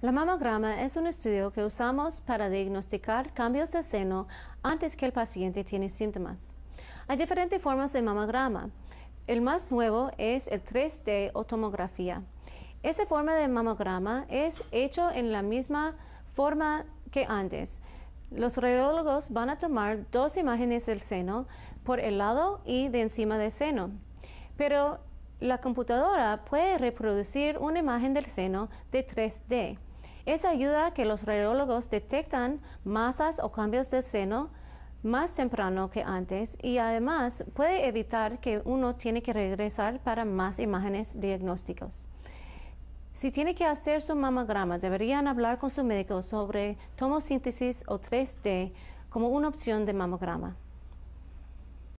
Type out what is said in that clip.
La mamograma es un estudio que usamos para diagnosticar cambios de seno antes que el paciente tiene síntomas. Hay diferentes formas de mamograma. El más nuevo es el 3D o tomografía. Esa forma de mamograma es hecho en la misma forma que antes. Los radiólogos van a tomar dos imágenes del seno por el lado y de encima del seno. Pero la computadora puede reproducir una imagen del seno de 3D. Esa ayuda que los radiólogos detectan masas o cambios del seno más temprano que antes y además puede evitar que uno tiene que regresar para más imágenes diagnósticas. Si tiene que hacer su mamograma, deberían hablar con su médico sobre tomosíntesis o 3D como una opción de mamograma.